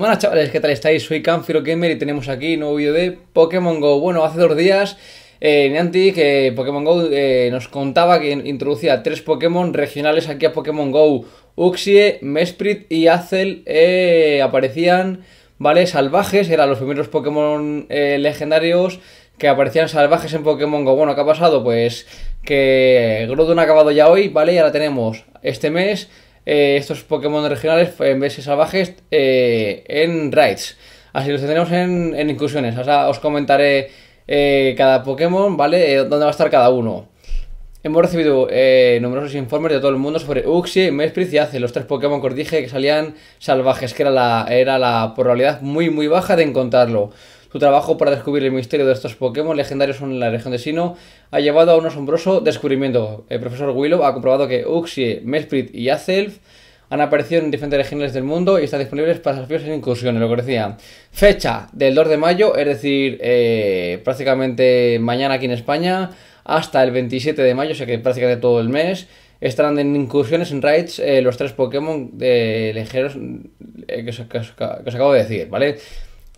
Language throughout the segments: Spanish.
Buenas chavales, ¿qué tal estáis? Soy Canfiro Gamer y tenemos aquí un nuevo vídeo de Pokémon GO. Bueno, hace dos días eh, Niantic, eh, Pokémon GO eh, nos contaba que introducía tres Pokémon regionales aquí a Pokémon GO. Uxie, Mesprit y Azel eh, aparecían, ¿vale? Salvajes, eran los primeros Pokémon legendarios que aparecían salvajes en Pokémon GO. Bueno, ¿qué ha pasado? Pues que Grodon ha acabado ya hoy, ¿vale? Y ahora tenemos este mes eh, estos Pokémon regionales en de salvajes eh, en raids. Así los tendremos en, en incursiones. os comentaré eh, cada Pokémon, ¿vale? dónde va a estar cada uno. Hemos recibido numerosos informes de todo el mundo sobre Uxie, Mesprit y hace los tres Pokémon que os dije que salían salvajes, que era la, era la probabilidad muy muy baja de encontrarlo. Su trabajo para descubrir el misterio de estos Pokémon legendarios en la región de Sino ha llevado a un asombroso descubrimiento. El profesor Willow ha comprobado que Uxie, Mesprit y Azelf han aparecido en diferentes regiones del mundo y están disponibles para desafíos en incursiones, lo que decía. Fecha del 2 de mayo, es decir, eh, prácticamente mañana aquí en España, hasta el 27 de mayo, o sea que prácticamente todo el mes, estarán en incursiones en raids eh, los tres Pokémon de eh, ligeros que os acabo de decir, ¿vale?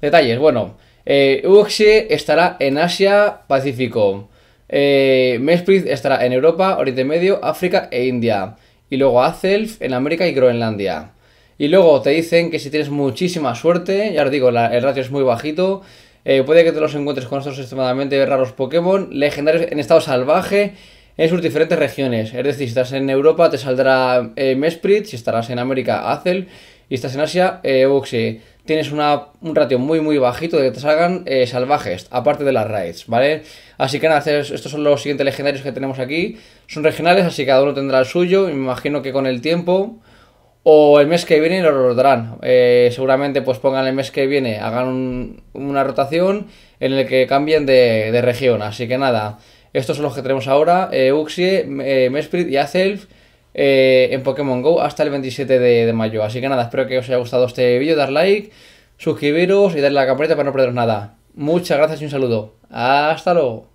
Detalles, bueno. Eh, Uxie estará en Asia, Pacífico. Eh, Mesprit estará en Europa, Oriente Medio, África e India. Y luego Azelf en América y Groenlandia. Y luego te dicen que si tienes muchísima suerte, ya os digo, el ratio es muy bajito. Eh, puede que te los encuentres con estos extremadamente raros Pokémon legendarios en estado salvaje en sus diferentes regiones. Es decir, si estás en Europa te saldrá eh, Mesprit, si estarás en América, Azelf y si estás en Asia, Uxie tienes una, un ratio muy muy bajito de que te salgan eh, salvajes, aparte de las raids, ¿vale? Así que nada, estos son los siguientes legendarios que tenemos aquí. Son regionales, así que cada uno tendrá el suyo. me imagino que con el tiempo o el mes que viene lo rodarán. Eh, seguramente pues pongan el mes que viene, hagan una rotación en el que cambien de, de, región. Así que nada, estos son los que tenemos ahora. Eh, Uxie, Mesprit y Azelf eh, en Pokémon GO hasta el 27 de, mayo. Así que nada, espero que os haya gustado este vídeo, dar like, suscribiros y darle a la campanita para no perderos nada. Muchas gracias y un saludo. Hasta luego.